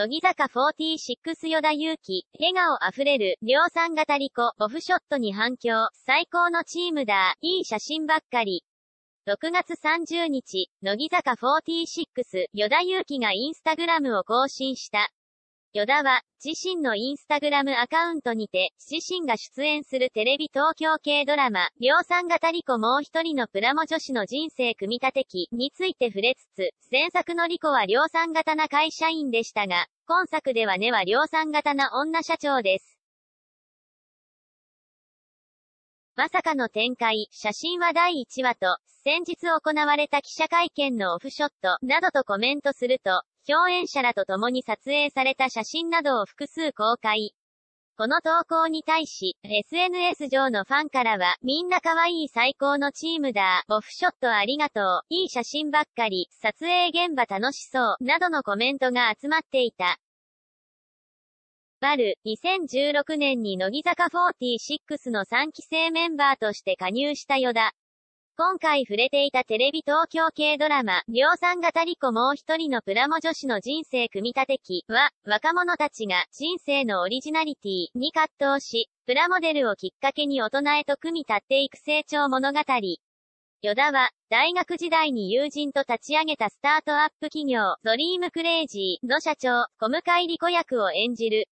乃木坂46与田祐希、笑顔あふれる、量産型リコ、オフショットに反響、最高のチームだ、いい写真ばっかり。6月30日、乃木坂46、与田祐希がインスタグラムを更新した。与田は、自身のインスタグラムアカウントにて、自身が出演するテレビ東京系ドラマ、量産型リコもう一人のプラモ女子の人生組み立て機について触れつつ、前作のリコは量産型な会社員でしたが、今作では根は量産型な女社長です。まさかの展開、写真は第1話と、先日行われた記者会見のオフショット、などとコメントすると、共演者らと共に撮影された写真などを複数公開。この投稿に対し、SNS 上のファンからは、みんな可愛い最高のチームだ、オフショットありがとう、いい写真ばっかり、撮影現場楽しそう、などのコメントが集まっていた。バル、2016年に乃木坂46の3期生メンバーとして加入したよだ。今回触れていたテレビ東京系ドラマ、量産型リコもう一人のプラモ女子の人生組み立て機は、若者たちが人生のオリジナリティに葛藤し、プラモデルをきっかけに大人へと組み立っていく成長物語。ヨダは、大学時代に友人と立ち上げたスタートアップ企業、ドリームクレイジーの社長、小向井リ子役を演じる。